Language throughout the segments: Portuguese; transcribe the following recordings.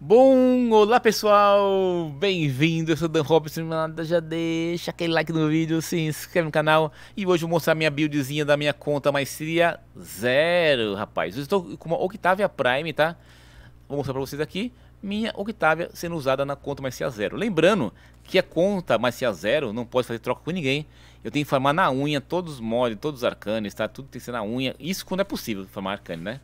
Bom, olá pessoal, bem-vindo, eu sou Dan Robson, já deixa aquele like no vídeo, se inscreve no canal e hoje eu vou mostrar minha buildzinha da minha conta maestria zero, rapaz. Eu estou com uma Octavia Prime, tá? Vou mostrar pra vocês aqui, minha Octavia sendo usada na conta maestria zero. Lembrando que a conta maestria zero não pode fazer troca com ninguém, eu tenho que farmar na unha todos os mods, todos os arcanes, tá? Tudo tem que ser na unha, isso quando é possível, farmar arcane, né?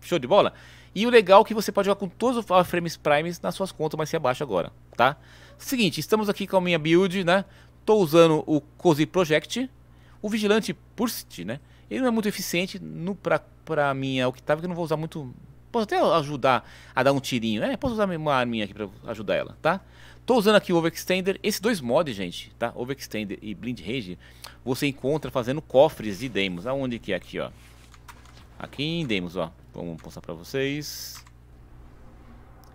Show de bola? E o legal é que você pode jogar com todos os Frames Primes nas suas contas, mas se abaixa agora, tá? Seguinte, estamos aqui com a minha build, né? Estou usando o Cozy Project, o Vigilante Pursuit, né? Ele não é muito eficiente no, pra, pra minha octava que eu não vou usar muito... Posso até ajudar a dar um tirinho, né? Posso usar uma arminha aqui pra ajudar ela, tá? Tô usando aqui o Overextender. Esses dois mods, gente, tá? Overextender e Blind Rage, você encontra fazendo cofres de demos. Aonde que é aqui, ó? Aqui em Demos, ó. Vamos mostrar pra vocês.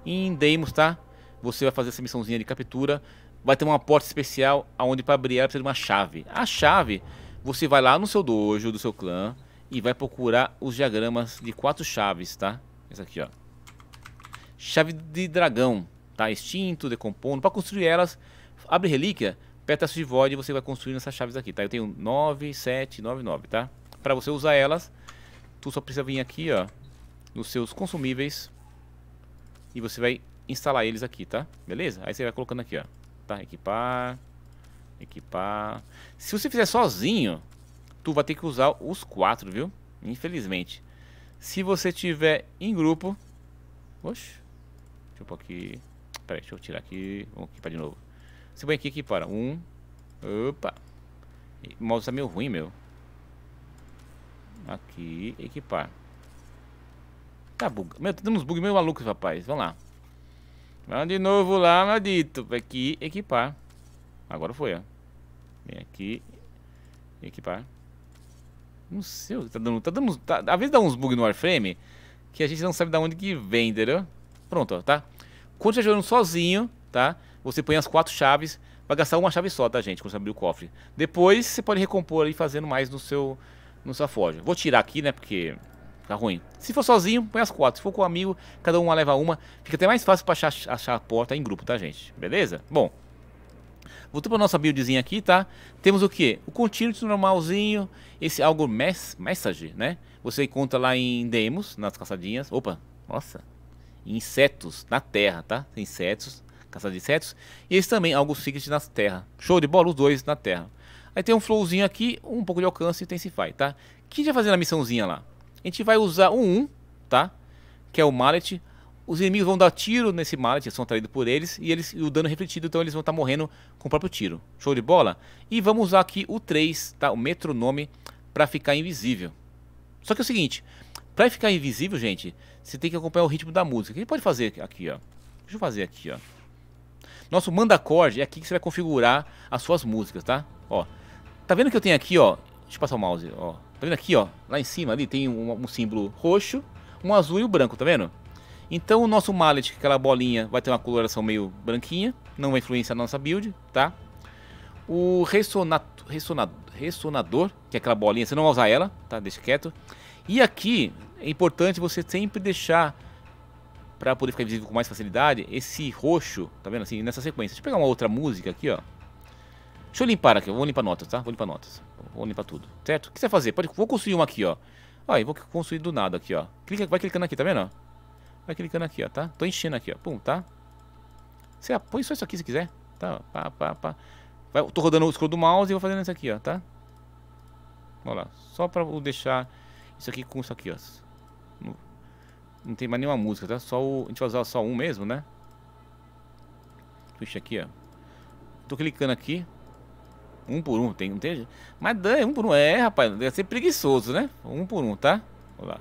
Em Demos, tá? Você vai fazer essa missãozinha de captura. Vai ter uma porta especial aonde para abrir ela precisa de uma chave. A chave, você vai lá no seu dojo, do seu clã, e vai procurar os diagramas de quatro chaves, tá? Essa aqui, ó. Chave de dragão, tá? Extinto, decompondo. Para construir elas, abre relíquia, pedaços de void e você vai construir essas chaves aqui, tá? Eu tenho 9, 7, 9, 9, tá? Para você usar elas Tu só precisa vir aqui, ó, nos seus consumíveis e você vai instalar eles aqui, tá? Beleza? Aí você vai colocando aqui, ó. Tá? Equipar, equipar. Se você fizer sozinho, tu vai ter que usar os quatro, viu? Infelizmente. Se você tiver em grupo... Oxe. Deixa eu pôr aqui... Peraí, deixa eu tirar aqui. Vamos equipar de novo. Você põe aqui e equipar. Um. Opa. O mouse tá meio ruim, meu. Aqui, equipar. Tá bug. Meu, tá dando uns bugs meio malucos, rapaz. Vamos lá. Vamos de novo lá, maldito. Aqui, equipar. Agora foi, ó. Vem aqui. Equipar. Não sei tá dando. Tá dando tá, às vezes dá uns bugs no Warframe que a gente não sabe de onde que vem, entendeu? Pronto, ó, tá? Quando você tá jogando sozinho, tá? Você põe as quatro chaves. Vai gastar uma chave só, tá, gente? Quando você abrir o cofre. Depois, você pode recompor ali fazendo mais no seu não se afoge. Vou tirar aqui, né? Porque tá ruim. Se for sozinho, põe as quatro. Se for com um amigo, cada um leva uma. Fica até mais fácil pra achar, achar a porta em grupo, tá, gente? Beleza? Bom. Voltando pra nossa buildzinha aqui, tá? Temos o que? O Continuity normalzinho. Esse algo mess Message, né? Você encontra lá em Demos, nas caçadinhas. Opa, nossa. Insetos na terra, tá? Insetos, caçada de insetos. E esse também, algo Secret na terra. Show de bola, os dois na terra. Aí tem um flowzinho aqui, um pouco de alcance e intensify, tá? O que a gente vai fazer na missãozinha lá? A gente vai usar um 1, tá? Que é o mallet. Os inimigos vão dar tiro nesse mallet, são atraídos por eles, e eles e o dano é refletido, então eles vão estar tá morrendo com o próprio tiro. Show de bola? E vamos usar aqui o 3, tá? O metronome, para ficar invisível. Só que é o seguinte, para ficar invisível, gente, você tem que acompanhar o ritmo da música. O que a gente pode fazer aqui, ó? Deixa eu fazer aqui, ó. Nosso manda acorde é aqui que você vai configurar as suas músicas, tá? Ó, Tá vendo que eu tenho aqui, ó? Deixa eu passar o mouse, ó. Tá vendo aqui, ó? Lá em cima ali tem um, um símbolo roxo, um azul e o um branco, tá vendo? Então o nosso mallet, é aquela bolinha, vai ter uma coloração meio branquinha, não vai influenciar a nossa build, tá? O ressonato, ressona ressonador, que é aquela bolinha, você não vai usar ela, tá? Deixa quieto. E aqui é importante você sempre deixar para poder ficar visível com mais facilidade esse roxo, tá vendo assim, nessa sequência. Deixa eu pegar uma outra música aqui, ó. Deixa eu limpar aqui, eu vou limpar notas, tá? Vou limpar notas, vou limpar tudo, certo? O que você vai fazer? Pode, vou construir uma aqui, ó. Aí, vou construir do nada aqui, ó. Clica, vai clicando aqui, tá vendo? Vai clicando aqui, ó, tá? Tô enchendo aqui, ó. Pum, tá? Você ah, põe só isso aqui se quiser, tá? Pá, pá, pá. Vai, tô rodando o scroll do mouse e vou fazendo isso aqui, ó, tá? Olha lá, só pra deixar isso aqui com isso aqui, ó. Não, não tem mais nenhuma música, tá? Só o, a gente vai usar só um mesmo, né? Puxa aqui, ó. Tô clicando aqui, um por um, tem, não tem. Mas dane, um por um. É, rapaz, deve ser preguiçoso, né? Um por um, tá? vou lá.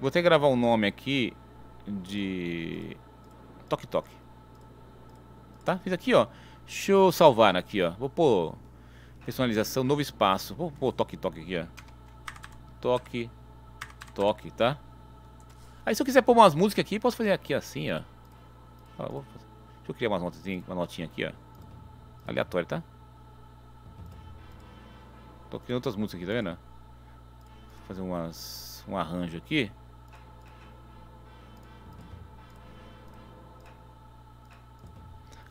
Vou ter que gravar um nome aqui de. Toque Toque. Tá? Fiz aqui, ó. Deixa eu salvar aqui, ó. Vou pôr personalização, novo espaço. Vou pôr Toque Toque aqui, ó. Toque Toque, tá? Aí se eu quiser pôr umas músicas aqui, posso fazer aqui assim, ó. ó vou... Deixa eu criar umas notas, uma notinha aqui, ó. Aleatório, tá? Tô criando outras músicas aqui, tá vendo? Vou fazer umas, um arranjo aqui.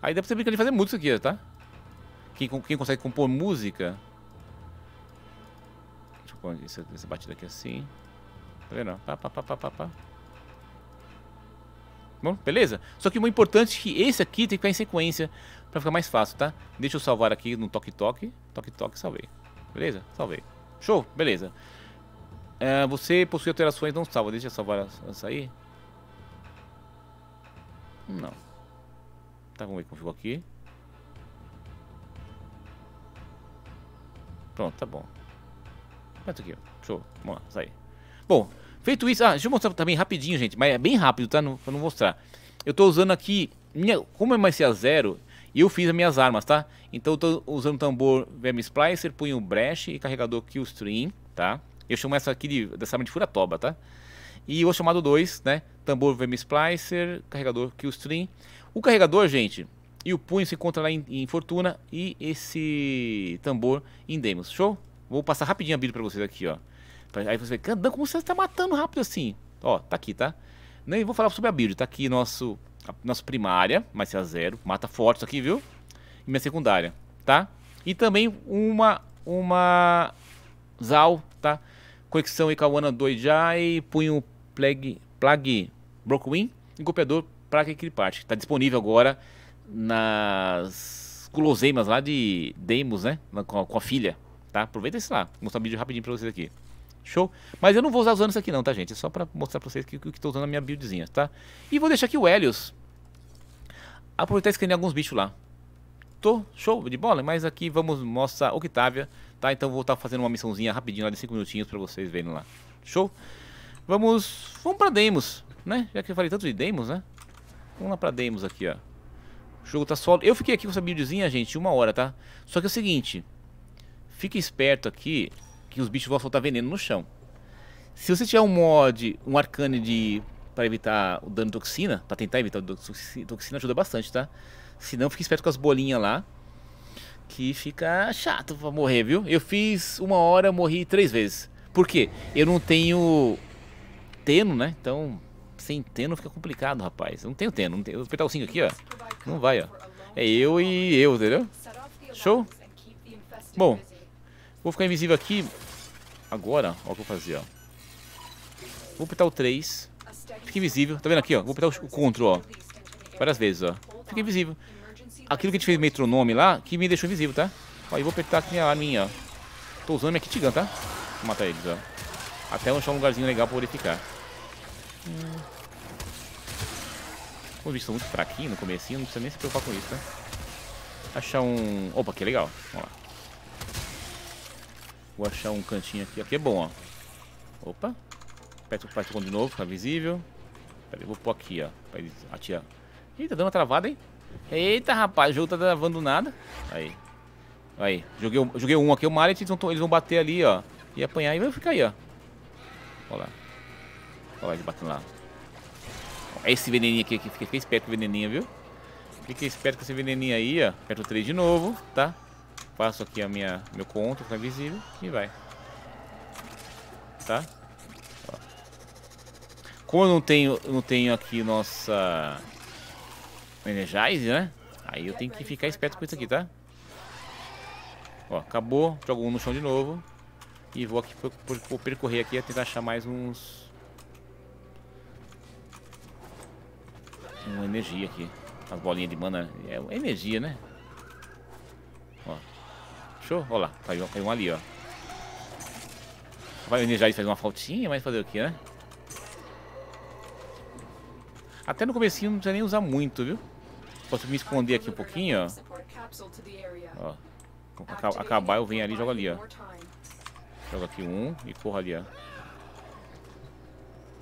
Aí dá pra você brincar de fazer música aqui, tá? Quem, quem consegue compor música... Deixa eu pôr essa, essa batida aqui assim. Tá vendo? Pá, pá, pá, pá, pá, pá. Bom, beleza? Só que o importante é que esse aqui tem que ficar em sequência para ficar mais fácil, tá? Deixa eu salvar aqui no toque-toque. Toque-toque, salvei. Beleza? Salvei. Show? Beleza. É, você possui alterações, não salva. Deixa eu salvar essa aí. Não. Tá, vamos ver como ficou aqui. Pronto, tá bom. Pronto tá aqui, ó. Show. Vamos lá, sai. Bom, Feito isso, ah, deixa eu mostrar também rapidinho, gente, mas é bem rápido, tá? Não, pra não mostrar. Eu tô usando aqui, minha, como é mais a zero, eu fiz as minhas armas, tá? Então eu tô usando tambor VM Splicer, punho Breche e carregador Killstream, tá? Eu chamo essa aqui de, dessa arma de furatoba, tá? E o chamado 2, né? Tambor VM Splicer, carregador Killstream. O carregador, gente, e o punho se encontra lá em, em Fortuna e esse tambor em Demos, show? Vou passar rapidinho a build pra vocês aqui, ó. Aí você vê, Gandan, como você está matando rápido assim? Ó, tá aqui, tá? Nem vou falar sobre a build, tá aqui nosso, a, nossa primária, mais a é zero, mata forte isso aqui, viu? E minha secundária, tá? E também uma, uma Zal, tá? Conexão Ikawana Doijai, punho Plague, Plague Brockwin e golpeador Plague Kripati. Tá disponível agora nas guloseimas lá de Demos, né? Com a, com a filha, tá? Aproveita esse lá, vou mostrar o um vídeo rapidinho pra vocês aqui. Show? Mas eu não vou usar usando isso aqui não, tá, gente? É só para mostrar para vocês que, que, que tô usando a minha buildzinha, tá? E vou deixar aqui o Helios. Aproveitar e escanear alguns bichos lá. Tô show de bola, mas aqui vamos mostrar Octavia, tá? Então vou estar tá fazendo uma missãozinha rapidinho lá de 5 minutinhos para vocês verem lá. Show? Vamos, vamos para Demos, né? Já que eu falei tanto de Demos, né? Vamos lá para Demos aqui, ó. O jogo tá solo. Eu fiquei aqui com essa buildzinha, gente, uma hora, tá? Só que é o seguinte, fique esperto aqui que os bichos vão soltar veneno no chão. Se você tiver um mod, um arcane de para evitar o dano de toxina, para tentar evitar o dano de toxina ajuda bastante, tá? Se não, fica esperto com as bolinhas lá, que fica chato pra morrer, viu? Eu fiz uma hora, morri três vezes. Por quê? Eu não tenho teno, né? Então, sem teno fica complicado, rapaz. Eu não tenho teno, não tenho. vou apertar o 5 aqui, ó. Não vai, ó. É eu e eu, entendeu? Show? Bom, Vou ficar invisível aqui agora. Ó o que eu vou fazer, ó. Vou apertar o 3. Fica invisível. Tá vendo aqui, ó? Vou apertar o CTRL, ó. Várias vezes, ó. Fica invisível. Aquilo que a gente fez metronome lá, que me deixou invisível, tá? Aí vou apertar aqui minha arminha, ó. Tô usando minha gun, tá? Vou matar eles, ó. Até eu achar um lugarzinho legal pra poder ficar. Hum. Os bichos são muito fraquinhos no comecinho, não precisa nem se preocupar com isso, né? Achar um... Opa, que legal. Vamos lá. Vou achar um cantinho aqui. Aqui é bom, ó. Opa. Aperta o praticão de novo, fica visível. Pera aí, vou pôr aqui, ó. Pra eles atirar. dando uma travada, hein? Eita, rapaz, o jogo tá travando nada. Aí. Aí. Joguei, joguei um aqui, o mallet, eles vão, eles vão bater ali, ó. E apanhar e vai ficar aí, ó. Olha lá. Olha lá, eles batendo lá. Olha esse veneninho aqui, aqui. Fica, esperto com o veneninho, viu? Fiquei esperto com esse veneninho aí, ó. Aperta o 3 de novo, tá? Passo aqui a minha, meu conto, é tá visível e vai. Tá? Ó. Como eu não tenho, não tenho aqui nossa Energize, né? Aí eu tenho que ficar esperto com isso aqui, tá? Ó, acabou. Jogo um no chão de novo. E vou aqui por, por, por percorrer aqui e tentar achar mais uns... Uma energia aqui. As bolinhas de mana. É energia, né? Fechou? Olha lá, caiu, caiu um ali, ó. Vai o e fazer uma faltinha, mas fazer o que, né? Até no comecinho não precisa nem usar muito, viu? Posso me esconder aqui um pouquinho, ó. ó. Acabar eu venho ali e jogo ali, ó. Jogo aqui um e corro ali, ó.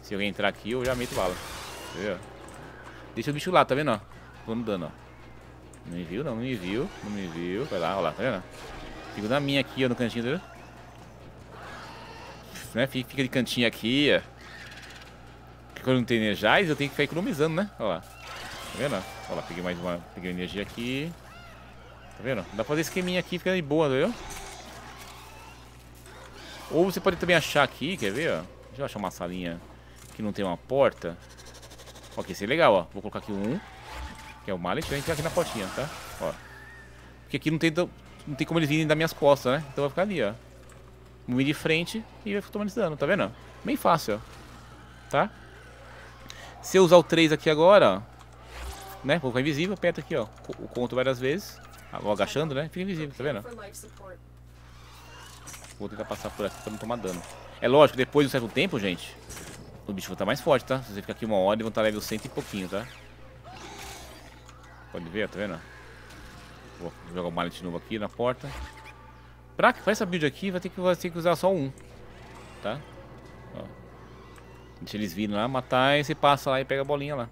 Se alguém entrar aqui, eu já meto bala. Deixa o bicho lá, tá vendo, ó? Tô ó. Não me viu, não, não me viu, não me viu. Vai lá, ó lá, tá vendo? Fico na minha aqui, ó, no cantinho dele. Né? Fica de cantinho aqui, ó. Porque quando não tem energize, eu tenho que ficar economizando, né? Olha lá. Tá vendo? Olha lá, peguei mais uma. Peguei energia aqui. Tá vendo? Dá pra fazer esqueminha aqui, fica de boa, entendeu? Tá Ou você pode também achar aqui, quer ver, ó. Deixa eu achar uma salinha que não tem uma porta. Ok, isso é legal, ó. Vou colocar aqui um, que é o mallet, vai entrar aqui na portinha, tá? Ó. Porque aqui não tem não tem como eles virem das minhas costas, né? Então vai ficar ali, ó. Vou de frente e vai tomar tomando esse dano, tá vendo? Bem fácil, ó. Tá? Se eu usar o 3 aqui agora, ó. Né? Vou ficar invisível, aperta aqui, ó. O conto várias vezes. Ah, vou agachando, né? Fica invisível, tá vendo? Vou tentar passar por aqui pra não tomar dano. É lógico, depois de um certo tempo, gente, o bicho vai estar tá mais forte, tá? Se você ficar aqui uma hora, ele vai estar tá level 100 e pouquinho, tá? Pode ver, tá vendo? Vou jogar o mallet de novo aqui na porta. Pra, pra essa build aqui, vai ter, que, vai ter que usar só um. Tá? Ó. Deixa eles virem lá, matar e você passa lá e pega a bolinha lá.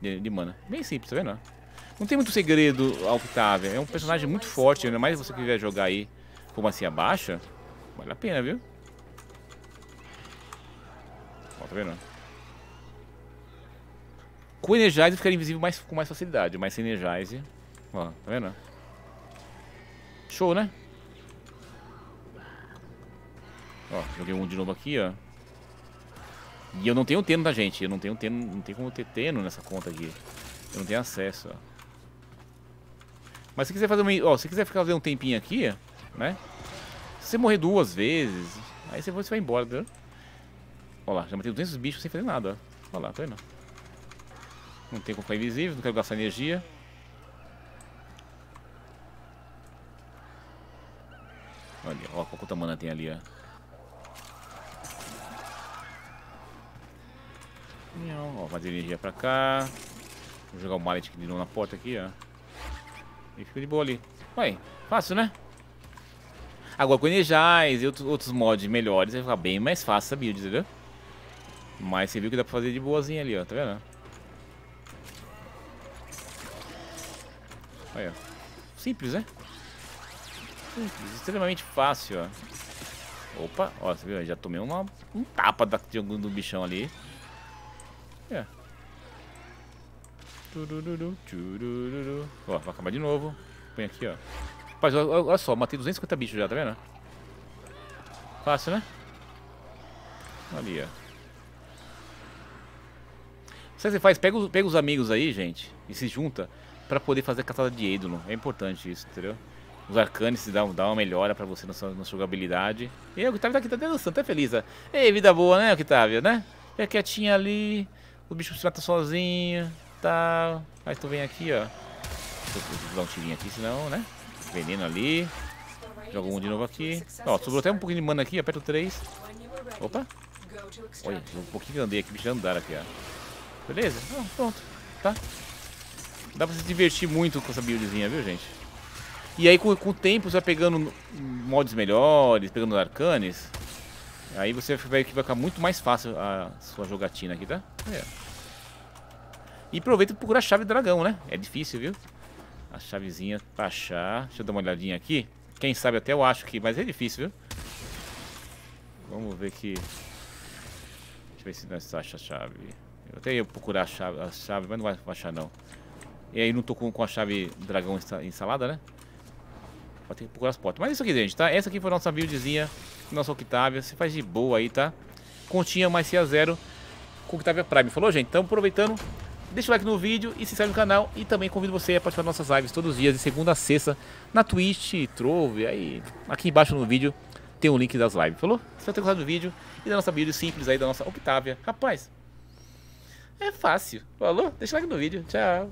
De, de mana. Bem simples, tá vendo? Não tem muito segredo ao Octavia. É um personagem muito forte, ainda mais se você quiser jogar aí como assim baixa. Vale a pena, viu? Ó, tá vendo? Com Energize fica invisível mais, com mais facilidade, mas sem Energize... Ó, tá vendo? Show, né? Ó, joguei um de novo aqui, ó. E eu não tenho teno, tá, gente? Eu não tenho teno, não tem como ter teno nessa conta aqui. Eu não tenho acesso, ó. Mas se quiser fazer um, ó, se quiser ficar fazendo um tempinho aqui, né? Se você morrer duas vezes, aí você vai embora, entendeu? Ó lá, já matei 200 bichos sem fazer nada, ó. Ó lá, tá vendo? Não tem como ficar invisível, não quero gastar energia. Olha, ó, qual é mana tem ali, ó. Não, ó, fazer energia pra cá. Vou jogar o mallet aqui de novo na porta aqui, ó. E fica de boa ali. Ué, fácil, né? Agora com Energize e outros, outros mods melhores vai ficar bem mais fácil essa build, entendeu? Mas você viu que dá pra fazer de boazinha ali, ó, tá vendo? Olha, simples, né? simples, uhum. extremamente fácil, ó. Opa, ó, você viu? Já tomei uma, um tapa da, de algum do bichão ali. É. Ó, vai acabar de novo. Põe aqui, ó. Rapaz, olha só, matei 250 bichos já, tá vendo? Fácil, né? Ali, ó. o que você faz? Pega os, pega os amigos aí, gente, e se junta pra poder fazer a caçada de ídolo. É importante isso, entendeu? os arcanes dá, dá uma melhora pra você na sua, na sua jogabilidade. E o Octavio tá aqui, tá dançando, tá é feliz. Ei, vida boa, né, Octavio, né? Fica quietinho ali, o bicho se mata sozinho, tal. Tá. Mas tu vem aqui, ó. Vou, vou dar um tirinho aqui, senão, né? Veneno ali. Joga um de novo aqui. Ó, sobrou até um pouquinho de mana aqui, aperta o 3. Opa. Olha, um pouquinho que andei aqui, bicho andar aqui, ó. Beleza? Ah, pronto. Tá. Dá pra se divertir muito com essa buildzinha, viu, gente? E aí com, com o tempo você vai pegando mods melhores, pegando arcanes. Aí você vai, vai ficar muito mais fácil a sua jogatina aqui, tá? É. E aproveita e procura a chave do dragão, né? É difícil, viu? A chavezinha pra achar. Deixa eu dar uma olhadinha aqui. Quem sabe até eu acho que, mas é difícil, viu? Vamos ver aqui. Deixa eu ver se nós acha a chave. Eu até ia procurar a chave, a chave mas não vai achar não. E aí não tô com, com a chave dragão instalada, né? Vai ter que procurar as portas. Mas é isso aqui, gente, tá? Essa aqui foi a nossa buildzinha, nossa Octavia. Você faz de boa aí, tá? Continha mais ca zero com Octavia Prime. Falou, gente? Então, aproveitando, deixa o like no vídeo e se inscreve no canal. E também convido você a participar das nossas lives todos os dias, de segunda a sexta, na Twitch, Trove, aí aqui embaixo no vídeo tem o um link das lives, falou? Espero ter gostado do vídeo e da nossa build simples aí, da nossa Octavia. Rapaz, é fácil, falou? Deixa o like no vídeo, tchau!